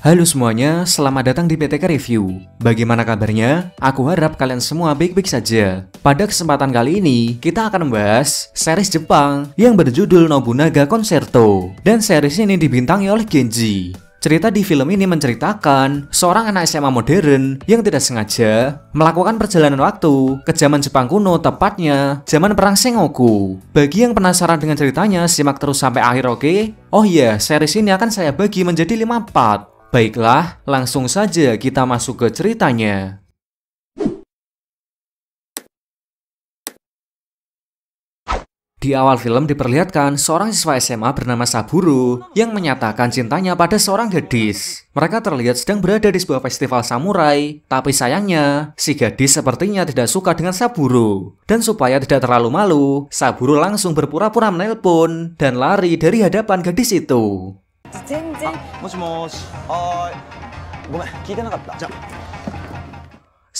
Halo semuanya, selamat datang di PTK Review. Bagaimana kabarnya? Aku harap kalian semua baik-baik saja. Pada kesempatan kali ini, kita akan membahas series Jepang yang berjudul Nobunaga Concerto. Dan series ini dibintangi oleh Genji. Cerita di film ini menceritakan seorang anak SMA modern yang tidak sengaja melakukan perjalanan waktu ke zaman Jepang kuno, tepatnya zaman Perang Sengoku. Bagi yang penasaran dengan ceritanya, simak terus sampai akhir oke? Okay? Oh iya, series ini akan saya bagi menjadi 5 part Baiklah, langsung saja kita masuk ke ceritanya. Di awal film diperlihatkan seorang siswa SMA bernama Saburo yang menyatakan cintanya pada seorang gadis. Mereka terlihat sedang berada di sebuah festival samurai, tapi sayangnya si gadis sepertinya tidak suka dengan Saburo. Dan supaya tidak terlalu malu, Saburo langsung berpura-pura menelpon dan lari dari hadapan gadis itu. 全然もしもしはいごめん聞いてなかったじゃ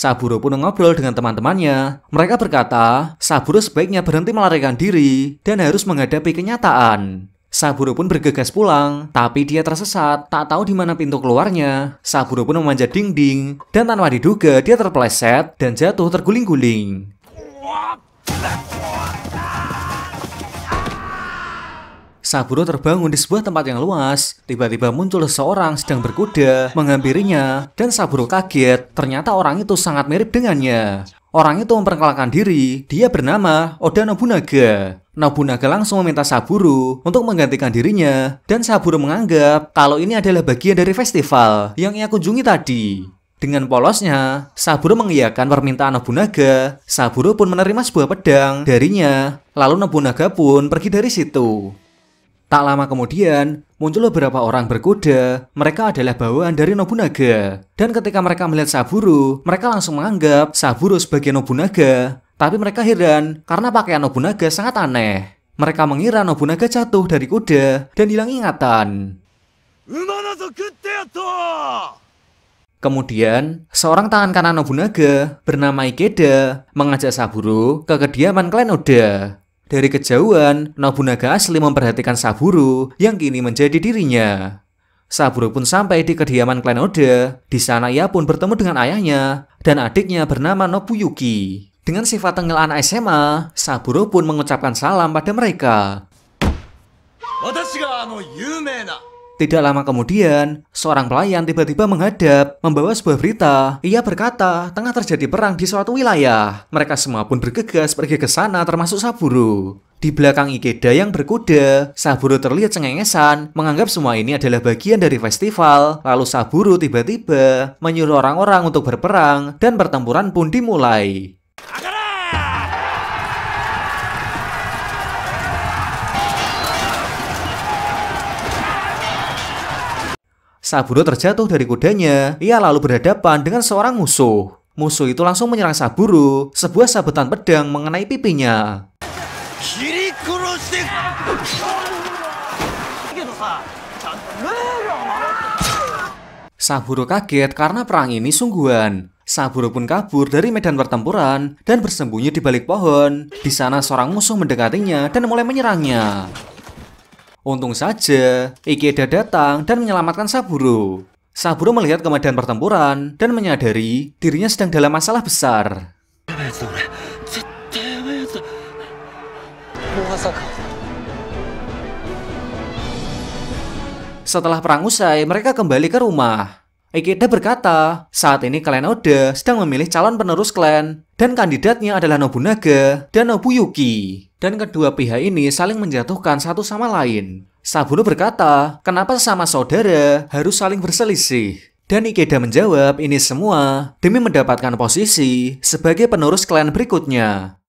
Saburo pun ngobrol dengan teman-temannya. Mereka berkata, Saburo sebaiknya berhenti melarikan diri dan harus menghadapi kenyataan. Saburo pun bergegas pulang, tapi dia tersesat, tak tahu di mana pintu keluarnya. Saburo pun memanjat dinding, dan tanpa diduga dia terpeleset dan jatuh terguling-guling. Saburo terbangun di sebuah tempat yang luas. Tiba-tiba muncul seseorang sedang berkuda, menghampirinya, dan Saburo kaget. Ternyata orang itu sangat mirip dengannya. Orang itu memperkenalkan diri, dia bernama Oda Nobunaga. Nobunaga langsung meminta Saburo untuk menggantikan dirinya, dan Saburo menganggap kalau ini adalah bagian dari festival yang ia kunjungi tadi. Dengan polosnya, Saburo mengiyakan permintaan Nobunaga. Saburo pun menerima sebuah pedang darinya. Lalu Nobunaga pun pergi dari situ. Tak lama kemudian, muncul beberapa orang berkuda. Mereka adalah bawaan dari Nobunaga. Dan ketika mereka melihat Saburo, mereka langsung menganggap Saburo sebagai Nobunaga. Tapi mereka heran karena pakaian Nobunaga sangat aneh. Mereka mengira Nobunaga jatuh dari kuda dan hilang ingatan. Kemudian, seorang tangan kanan Nobunaga bernama Ikeda mengajak Saburo ke kediaman klan Oda. Dari kejauhan, Nobunaga asli memperhatikan Saburo yang kini menjadi dirinya. Saburo pun sampai di kediaman klan Oda. Di sana ia pun bertemu dengan ayahnya dan adiknya bernama Nobuyuki. Dengan sifat tengil anak SMA, Saburo pun mengucapkan salam pada mereka. 私があの有名な tidak lama kemudian, seorang pelayan tiba-tiba menghadap, membawa sebuah berita. Ia berkata, tengah terjadi perang di suatu wilayah. Mereka semua pun bergegas pergi ke sana termasuk Saburo. Di belakang Ikeda yang berkuda, Saburo terlihat cengengesan, menganggap semua ini adalah bagian dari festival. Lalu Saburo tiba-tiba menyuruh orang-orang untuk berperang, dan pertempuran pun dimulai. Saburo terjatuh dari kudanya. Ia lalu berhadapan dengan seorang musuh. Musuh itu langsung menyerang Saburo. Sebuah sabetan pedang mengenai pipinya. Saburo kaget karena perang ini sungguhan. Saburo pun kabur dari medan pertempuran dan bersembunyi di balik pohon. Di sana seorang musuh mendekatinya dan mulai menyerangnya. Untung saja, Ikeda datang dan menyelamatkan Saburo. Saburo melihat kemadan pertempuran dan menyadari dirinya sedang dalam masalah besar. Setelah perang usai, mereka kembali ke rumah. Ikeda berkata, saat ini klan Oda sedang memilih calon penerus klan, dan kandidatnya adalah Nobunaga dan Nobuyuki. Dan kedua pihak ini saling menjatuhkan satu sama lain. Sabuno berkata, kenapa sesama saudara harus saling berselisih? Dan Ikeda menjawab ini semua demi mendapatkan posisi sebagai penerus klan berikutnya.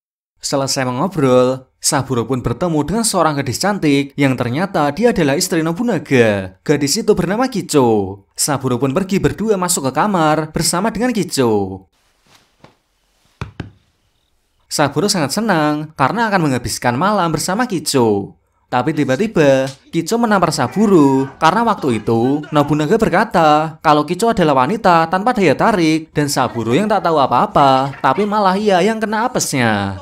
Selesai mengobrol, Saburo pun bertemu dengan seorang gadis cantik yang ternyata dia adalah istri Nobunaga. Gadis itu bernama Kicho. Saburo pun pergi berdua masuk ke kamar bersama dengan Kicho. Saburo sangat senang karena akan menghabiskan malam bersama Kicho. Tapi tiba-tiba, Kicho menampar Saburo karena waktu itu Nobunaga berkata kalau Kicho adalah wanita tanpa daya tarik dan Saburo yang tak tahu apa-apa, tapi malah ia yang kena apesnya.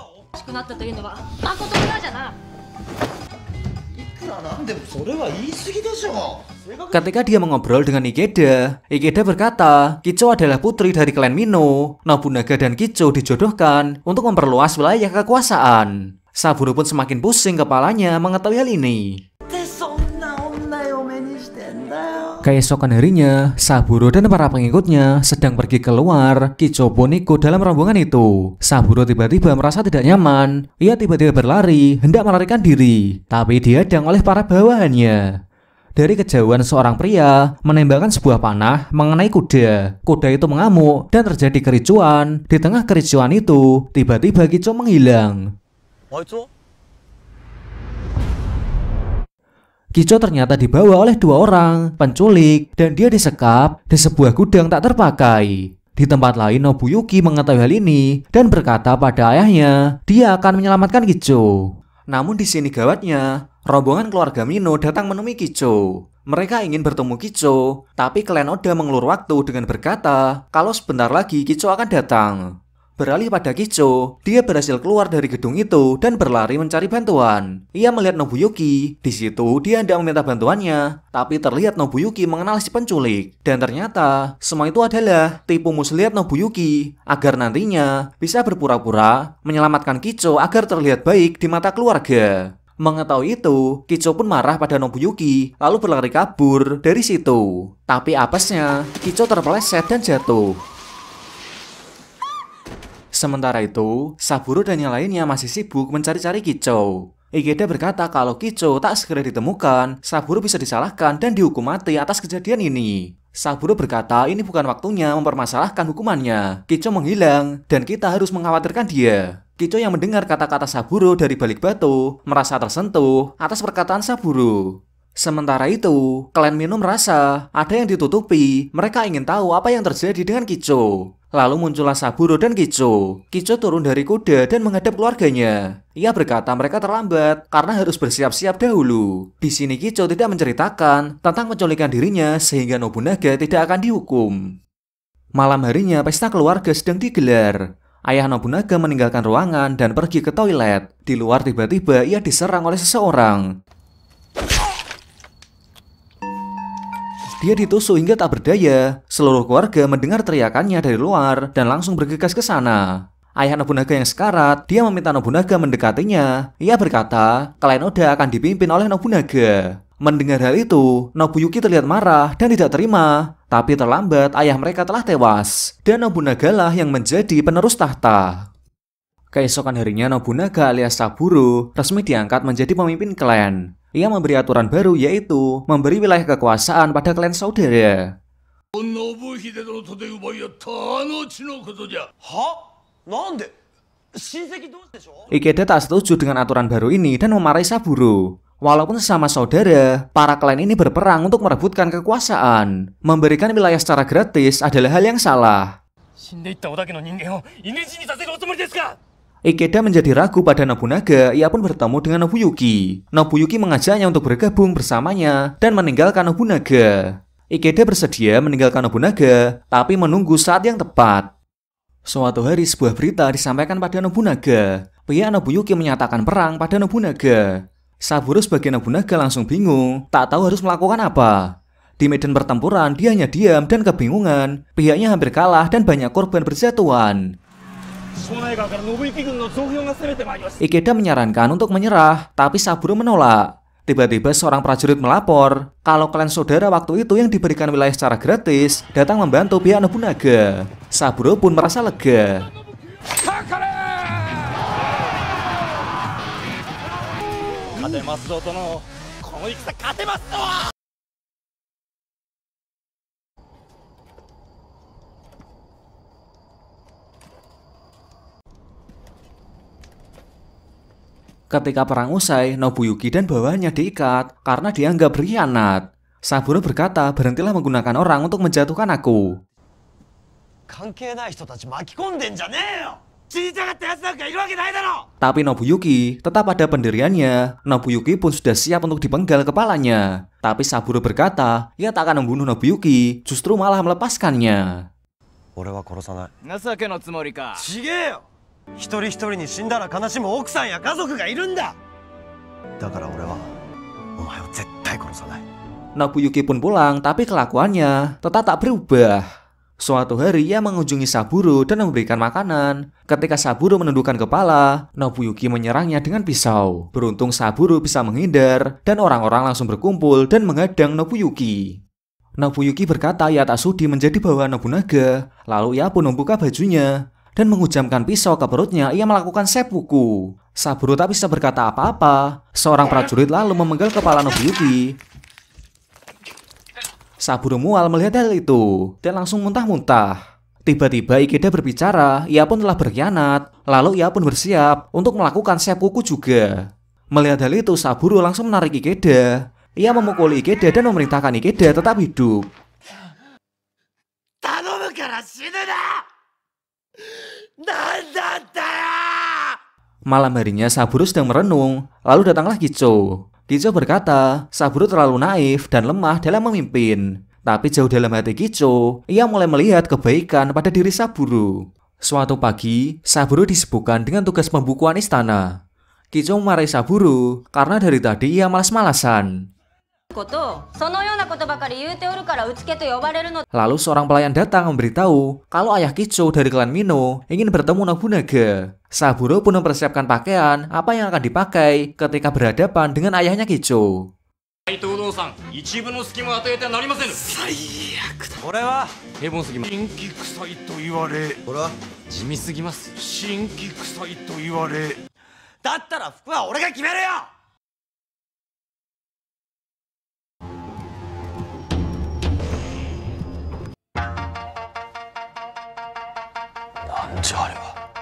Ketika dia mengobrol dengan Ikeda, Ikeda berkata, Kicho adalah putri dari klan Mino. Nobunaga dan Kicho dijodohkan untuk memperluas wilayah kekuasaan. Saburo pun semakin pusing kepalanya mengetahui hal ini. Keesokan harinya, Saburo dan para pengikutnya sedang pergi keluar. Kicobo Niko dalam rombongan itu. Saburo tiba-tiba merasa tidak nyaman. Ia tiba-tiba berlari, hendak melarikan diri. Tapi dihadang oleh para bawahannya. Dari kejauhan seorang pria menembakkan sebuah panah mengenai kuda. Kuda itu mengamuk dan terjadi kericuan. Di tengah kericuan itu, tiba-tiba Kicho menghilang. Kicho ternyata dibawa oleh dua orang, penculik, dan dia disekap di sebuah gudang tak terpakai. Di tempat lain, Nobuyuki mengetahui hal ini dan berkata pada ayahnya, dia akan menyelamatkan Kicho. Namun di sini gawatnya, rombongan keluarga Mino datang menemui Kicho. Mereka ingin bertemu Kicho, tapi klan Oda mengulur waktu dengan berkata kalau sebentar lagi Kicho akan datang. Beralih pada Kicho, dia berhasil keluar dari gedung itu dan berlari mencari bantuan. Ia melihat Nobuyuki. Di situ dia hendak meminta bantuannya, tapi terlihat Nobuyuki mengenal si penculik. Dan ternyata semua itu adalah tipu muslihat Nobuyuki agar nantinya bisa berpura-pura menyelamatkan Kicho agar terlihat baik di mata keluarga. Mengetahui itu, Kicho pun marah pada Nobuyuki, lalu berlari kabur dari situ. Tapi apesnya, Kicho terpeleset dan jatuh. Sementara itu, Saburo dan yang lainnya masih sibuk mencari-cari Kicau. Ikeda berkata kalau Kicau tak segera ditemukan, Saburo bisa disalahkan dan dihukum mati atas kejadian ini. Saburo berkata ini bukan waktunya mempermasalahkan hukumannya. Kicau menghilang, dan kita harus mengkhawatirkan dia. Kicho yang mendengar kata-kata Saburo dari balik batu, merasa tersentuh atas perkataan Saburo. Sementara itu, klan minum merasa ada yang ditutupi, mereka ingin tahu apa yang terjadi dengan Kicho. Lalu muncullah Saburo dan Kicho. Kicho turun dari kuda dan menghadap keluarganya. Ia berkata mereka terlambat karena harus bersiap-siap dahulu. Di sini Kicho tidak menceritakan tentang penculikan dirinya sehingga Nobunaga tidak akan dihukum. Malam harinya pesta keluarga sedang digelar. Ayah Nobunaga meninggalkan ruangan dan pergi ke toilet. Di luar tiba-tiba ia diserang oleh seseorang. Dia ditusuk hingga tak berdaya. Seluruh keluarga mendengar teriakannya dari luar dan langsung bergegas ke sana. Ayah Nobunaga yang sekarat, dia meminta Nobunaga mendekatinya. Ia berkata, kalian Oda akan dipimpin oleh Nobunaga. Mendengar hal itu, Nobuyuki terlihat marah dan tidak terima. Tapi terlambat, ayah mereka telah tewas. Dan Nobunaga lah yang menjadi penerus tahta. Keesokan harinya Nobunaga alias Saburo resmi diangkat menjadi pemimpin klan. Ia memberi aturan baru yaitu memberi wilayah kekuasaan pada klan saudara. Ikeda tak setuju dengan aturan baru ini dan memarahi Saburo. Walaupun sesama saudara, para klan ini berperang untuk merebutkan kekuasaan. Memberikan wilayah secara gratis adalah hal yang salah. Ikeda menjadi ragu pada Nobunaga, ia pun bertemu dengan Nobuyuki. Nobuyuki mengajaknya untuk bergabung bersamanya dan meninggalkan Nobunaga. Ikeda bersedia meninggalkan Nobunaga, tapi menunggu saat yang tepat. Suatu hari sebuah berita disampaikan pada Nobunaga. Pihak Nobuyuki menyatakan perang pada Nobunaga. Saburo sebagai Nobunaga langsung bingung, tak tahu harus melakukan apa. Di medan pertempuran, dia hanya diam dan kebingungan. Pihaknya hampir kalah dan banyak korban berjatuhan. Ikeda menyarankan untuk menyerah, tapi Saburo menolak. Tiba-tiba seorang prajurit melapor kalau klan saudara waktu itu yang diberikan wilayah secara gratis datang membantu pihak Nobunaga. Saburo pun merasa lega. Ketika perang usai, Nobuyuki dan bawahnya diikat karena dianggap berkhianat. Saburo berkata, berhentilah menggunakan orang untuk menjatuhkan aku. Tapi Nobuyuki tetap ada pendiriannya. Nobuyuki pun sudah siap untuk dipenggal kepalanya. Tapi Saburo berkata, ia tak akan membunuh Nobuyuki, justru malah melepaskannya. 俺は殺さない情けのつもりか違えよ一人一人に死んだら悲しむ奥さんや家族がいるんだだから俺はお前を絶対殺さない Nobuyuki pun pulang, tapi kelakuannya tetap tak berubah. Suatu hari ia mengunjungi Saburo dan memberikan makanan. Ketika Saburo menundukkan kepala, Nobuyuki menyerangnya dengan pisau. Beruntung Saburo bisa menghindar dan orang-orang langsung berkumpul dan mengadang Nobuyuki. Nobuyuki berkata ia tak sudi menjadi bawaan Nobunaga, lalu ia pun membuka bajunya dan menghujamkan pisau ke perutnya, ia melakukan sepuku. Saburo tak bisa berkata apa-apa. Seorang prajurit lalu memenggal kepala Nobuyuki. Saburo mual melihat hal itu dan langsung muntah-muntah. Tiba-tiba Ikeda berbicara, ia pun telah berkhianat, lalu ia pun bersiap untuk melakukan sepuku juga. Melihat hal itu, Saburo langsung menarik Ikeda. Ia memukul Ikeda dan memerintahkan Ikeda tetap hidup. Malam harinya Saburo sedang merenung, lalu datanglah Kicho. Kicho berkata, Saburo terlalu naif dan lemah dalam memimpin. Tapi jauh dalam hati Kicho, ia mulai melihat kebaikan pada diri Saburo. Suatu pagi, Saburo disibukkan dengan tugas pembukuan istana. Kicho memarahi Saburo karena dari tadi ia malas-malasan. ことそのようなことばかり言うておるからうつけと呼ばれるの Lalu seorang pelayan datang memberitahu kalau ayah Kicho dari klan Mino ingin bertemu Nobunaga. Saburo pun mempersiapkan pakaian apa yang akan dipakai ketika berhadapan dengan ayahnya Kicho. 斉藤殿さん一部の隙間を与えてはなりませぬ最悪だこれは平凡すぎます新規臭いと言われこれは地味すぎます新規臭いと言われだったら服は俺が決めるよ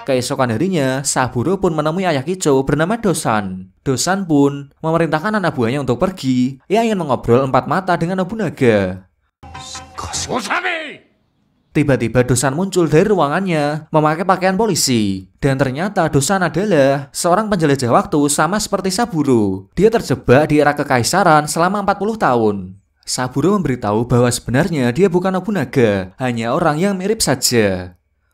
Keesokan harinya, Saburo pun menemui ayah Kicho bernama Dosan. Dosan pun memerintahkan anak buahnya untuk pergi. Ia ingin mengobrol empat mata dengan Nobunaga. Tiba-tiba Dosan muncul dari ruangannya memakai pakaian polisi. Dan ternyata Dosan adalah seorang penjelajah waktu sama seperti Saburo. Dia terjebak di era kekaisaran selama 40 tahun. Saburo memberitahu bahwa sebenarnya dia bukan Nobunaga, hanya orang yang mirip saja.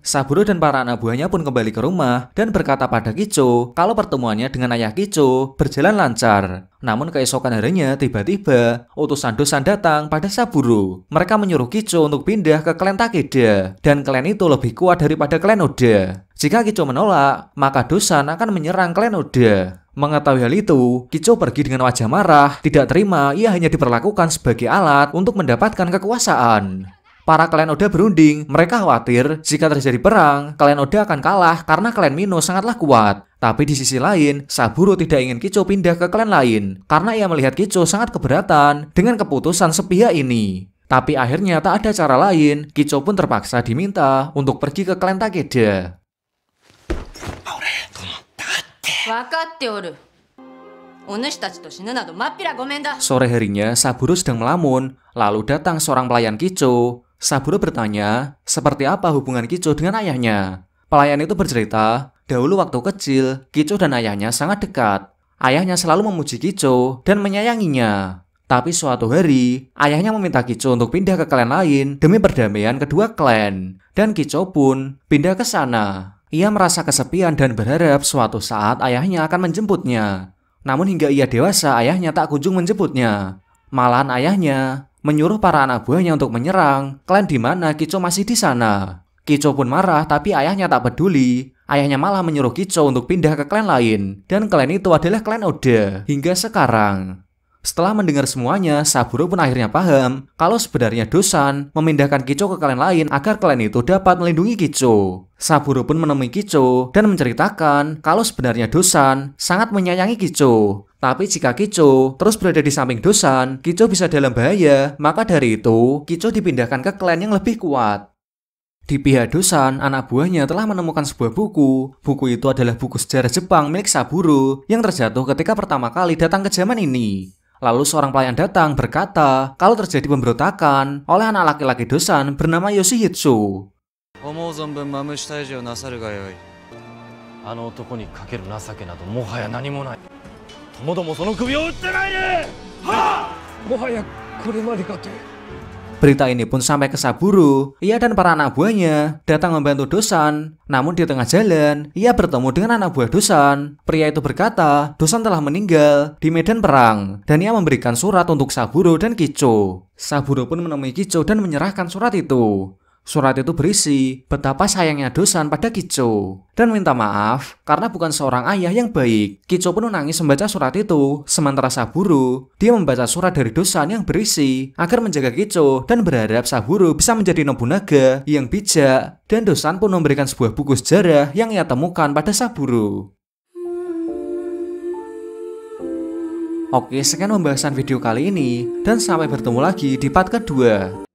Saburo dan para anak buahnya pun kembali ke rumah dan berkata pada Kicho kalau pertemuannya dengan ayah Kicho berjalan lancar. Namun keesokan harinya tiba-tiba utusan dosan datang pada Saburo. Mereka menyuruh Kicho untuk pindah ke klan Takeda dan klan itu lebih kuat daripada klan Oda. Jika Kicho menolak, maka dosan akan menyerang klan Oda. Mengetahui hal itu, Kicho pergi dengan wajah marah, tidak terima ia hanya diperlakukan sebagai alat untuk mendapatkan kekuasaan para klan Oda berunding. Mereka khawatir jika terjadi perang, klan Oda akan kalah karena klan Mino sangatlah kuat. Tapi di sisi lain, Saburo tidak ingin Kicho pindah ke klan lain karena ia melihat Kicho sangat keberatan dengan keputusan sepihak ini. Tapi akhirnya tak ada cara lain, Kicho pun terpaksa diminta untuk pergi ke klan Takeda. Sore harinya, Saburo sedang melamun, lalu datang seorang pelayan Kicho. Saburo bertanya, seperti apa hubungan Kicho dengan ayahnya? Pelayan itu bercerita, dahulu waktu kecil, Kicho dan ayahnya sangat dekat. Ayahnya selalu memuji Kicho dan menyayanginya. Tapi suatu hari, ayahnya meminta Kicho untuk pindah ke klan lain demi perdamaian kedua klan. Dan Kicho pun pindah ke sana. Ia merasa kesepian dan berharap suatu saat ayahnya akan menjemputnya. Namun hingga ia dewasa, ayahnya tak kunjung menjemputnya. Malahan ayahnya menyuruh para anak buahnya untuk menyerang. Kalian di mana? Kico masih di sana. Kico pun marah, tapi ayahnya tak peduli. Ayahnya malah menyuruh Kico untuk pindah ke klan lain. Dan klan itu adalah klan Oda hingga sekarang. Setelah mendengar semuanya, Saburo pun akhirnya paham kalau sebenarnya Dosan memindahkan Kicho ke klan lain agar klan itu dapat melindungi Kicho. Saburo pun menemui Kicho dan menceritakan kalau sebenarnya Dosan sangat menyayangi Kicho tapi jika Kicho terus berada di samping Dosan, Kicho bisa dalam bahaya. Maka dari itu, Kicho dipindahkan ke klan yang lebih kuat. Di pihak Dosan, anak buahnya telah menemukan sebuah buku. Buku itu adalah buku sejarah Jepang milik Saburo yang terjatuh ketika pertama kali datang ke zaman ini. Lalu seorang pelayan datang berkata kalau terjadi pemberontakan oleh anak laki-laki Dosan bernama Yoshihitsu. ともどもその首を打ってないでは Mohaya Berita ini pun sampai ke Saburo. Ia dan para anak buahnya datang membantu Dosan. Namun di tengah jalan, ia bertemu dengan anak buah Dosan. Pria itu berkata, Dosan telah meninggal di medan perang. Dan ia memberikan surat untuk Saburo dan Kicho. Saburo pun menemui Kicho dan menyerahkan surat itu. Surat itu berisi betapa sayangnya Dosan pada Kicho dan minta maaf karena bukan seorang ayah yang baik. Kicho pun menangis membaca surat itu, sementara Saburo dia membaca surat dari Dosan yang berisi agar menjaga Kicho dan berharap Saburo bisa menjadi Nobunaga yang bijak dan Dosan pun memberikan sebuah buku sejarah yang ia temukan pada Saburo. Oke, sekian pembahasan video kali ini, dan sampai bertemu lagi di part kedua.